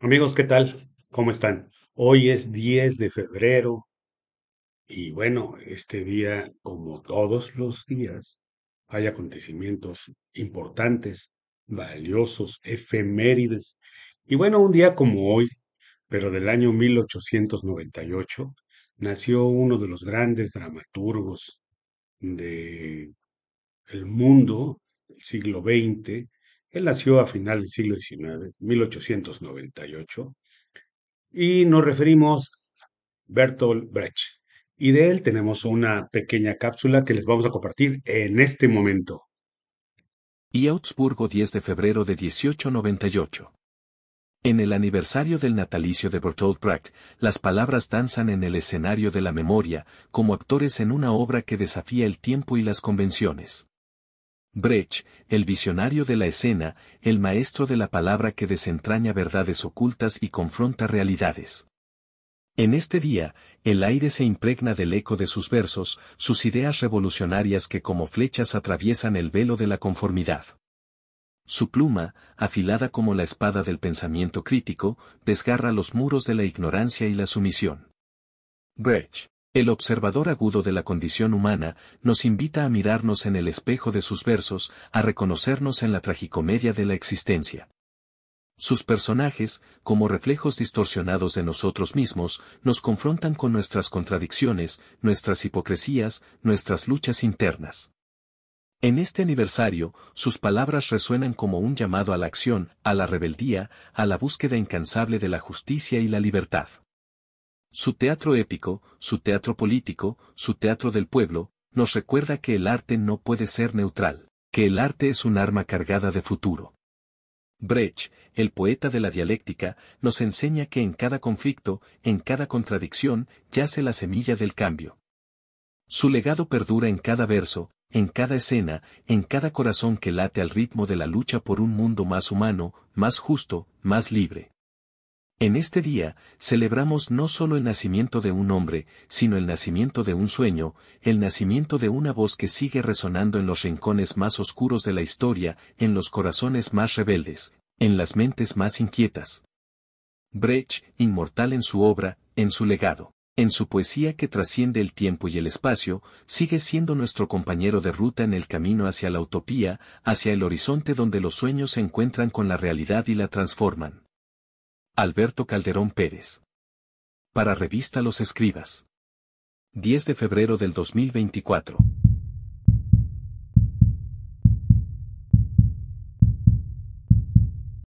Amigos, ¿qué tal? ¿Cómo están? Hoy es 10 de febrero y bueno, este día, como todos los días, hay acontecimientos importantes, valiosos, efemérides. Y bueno, un día como hoy, pero del año 1898, nació uno de los grandes dramaturgos de el mundo, del siglo XX, él nació a final del siglo XIX, 1898, y nos referimos a Bertolt Brecht. Y de él tenemos una pequeña cápsula que les vamos a compartir en este momento. Y Augsburgo 10 de febrero de 1898. En el aniversario del natalicio de Bertolt Brecht, las palabras danzan en el escenario de la memoria, como actores en una obra que desafía el tiempo y las convenciones. Brecht, el visionario de la escena, el maestro de la palabra que desentraña verdades ocultas y confronta realidades. En este día, el aire se impregna del eco de sus versos, sus ideas revolucionarias que como flechas atraviesan el velo de la conformidad. Su pluma, afilada como la espada del pensamiento crítico, desgarra los muros de la ignorancia y la sumisión. Brecht el observador agudo de la condición humana nos invita a mirarnos en el espejo de sus versos, a reconocernos en la tragicomedia de la existencia. Sus personajes, como reflejos distorsionados de nosotros mismos, nos confrontan con nuestras contradicciones, nuestras hipocresías, nuestras luchas internas. En este aniversario, sus palabras resuenan como un llamado a la acción, a la rebeldía, a la búsqueda incansable de la justicia y la libertad. Su teatro épico, su teatro político, su teatro del pueblo, nos recuerda que el arte no puede ser neutral, que el arte es un arma cargada de futuro. Brecht, el poeta de la dialéctica, nos enseña que en cada conflicto, en cada contradicción, yace la semilla del cambio. Su legado perdura en cada verso, en cada escena, en cada corazón que late al ritmo de la lucha por un mundo más humano, más justo, más libre. En este día, celebramos no solo el nacimiento de un hombre, sino el nacimiento de un sueño, el nacimiento de una voz que sigue resonando en los rincones más oscuros de la historia, en los corazones más rebeldes, en las mentes más inquietas. Brecht, inmortal en su obra, en su legado, en su poesía que trasciende el tiempo y el espacio, sigue siendo nuestro compañero de ruta en el camino hacia la utopía, hacia el horizonte donde los sueños se encuentran con la realidad y la transforman. Alberto Calderón Pérez. Para Revista Los Escribas. 10 de febrero del 2024.